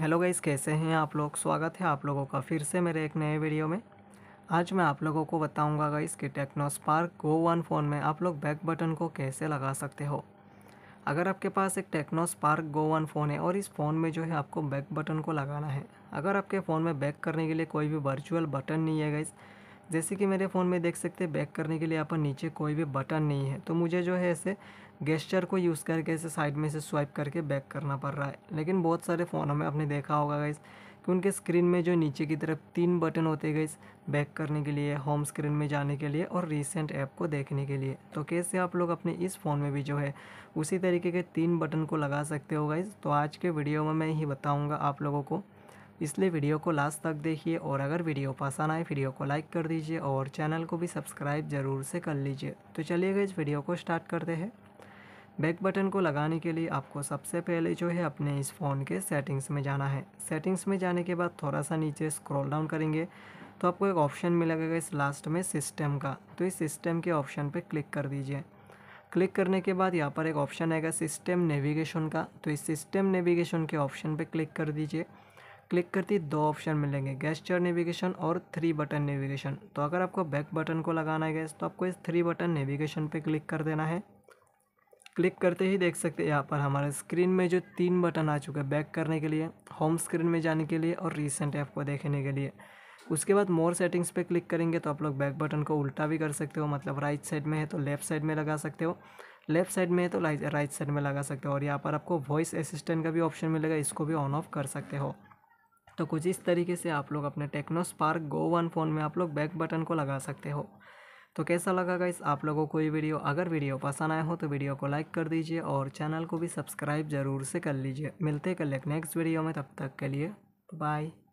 hello guys कैसे हैं आप लोग स्वागत है आप लोगों का फिर से मेरे एक नए वीडियो में आज मैं आप लोगों को बताऊंगा गाइस कि Tecno Spark Go one phone में आप लोग बैक बटन को कैसे लगा सकते हो अगर आपके पास एक Tecno Spark Go one phone है और इस फ़ोन में जो है आपको बैक बटन को लगाना है अगर आपके फ़ोन में बैक करने के लिए कोई भी वर्चुअल बटन नहीं है गाइज़ जैसे कि मेरे फ़ोन में देख सकते हैं बैक करने के लिए यहाँ पर नीचे कोई भी बटन नहीं है तो मुझे जो है ऐसे गेस्चर को यूज़ करके ऐसे साइड में से स्वाइप करके बैक करना पड़ रहा है लेकिन बहुत सारे फ़ोनों में आपने देखा होगा गाइस कि उनके स्क्रीन में जो नीचे की तरफ तीन बटन होते गए बैक करने के लिए होम स्क्रीन में जाने के लिए और रिसेंट ऐप को देखने के लिए तो कैसे आप लोग अपने इस फ़ोन में भी जो है उसी तरीके के तीन बटन को लगा सकते हो गाइज़ तो आज के वीडियो में मैं यही बताऊँगा आप लोगों को इसलिए वीडियो को लास्ट तक देखिए और अगर वीडियो पसंद आए वीडियो को लाइक कर दीजिए और चैनल को भी सब्सक्राइब ज़रूर से कर लीजिए तो चलिए इस वीडियो को स्टार्ट करते हैं बैक बटन को लगाने के लिए आपको सबसे पहले जो है अपने इस फ़ोन के सेटिंग्स में जाना है सेटिंग्स में जाने के बाद थोड़ा सा नीचे स्क्रॉल डाउन करेंगे तो आपको एक ऑप्शन मिलेगा इस लास्ट में सिस्टम का तो इस सिस्टम के ऑप्शन पर क्लिक कर दीजिए क्लिक करने के बाद यहाँ पर एक ऑप्शन आएगा सिस्टम नेविगेशन का तो इस सिस्टम नेविगेशन के ऑप्शन पर क्लिक कर दीजिए क्लिक करते ही दो ऑप्शन मिलेंगे गेस्टर नेविगेशन और थ्री बटन नेविगेशन तो अगर आपको बैक बटन को लगाना है गैस तो आपको इस थ्री बटन नेविगेशन पे क्लिक कर देना है क्लिक करते ही देख सकते हैं यहाँ पर हमारे स्क्रीन में जो तीन बटन आ चुके हैं बैक करने के लिए होम स्क्रीन में जाने के लिए और रिसेंट ऐप को देखने के लिए उसके बाद मोर सेटिंग्स पे क्लिक करेंगे तो आप लोग बैक बटन को उल्टा भी कर सकते हो मतलब राइट साइड में है तो लेफ्ट साइड में लगा सकते हो लेफ्ट साइड में है तो राइट साइड में लगा सकते हो और यहाँ पर आपको वॉइस असिस्टेंट का भी ऑप्शन मिलेगा इसको भी ऑन ऑफ कर सकते हो तो कुछ इस तरीके से आप लोग अपने Tecno Spark Go one phone में आप लोग बैक बटन को लगा सकते हो तो कैसा लगा गाइस आप लोगों को ये वीडियो अगर वीडियो पसंद आया हो तो वीडियो को लाइक कर दीजिए और चैनल को भी सब्सक्राइब ज़रूर से कर लीजिए मिलते कल नेक्स्ट वीडियो में तब तक के लिए बाय